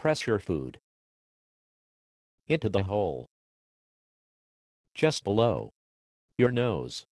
Press your food into the hole just below your nose.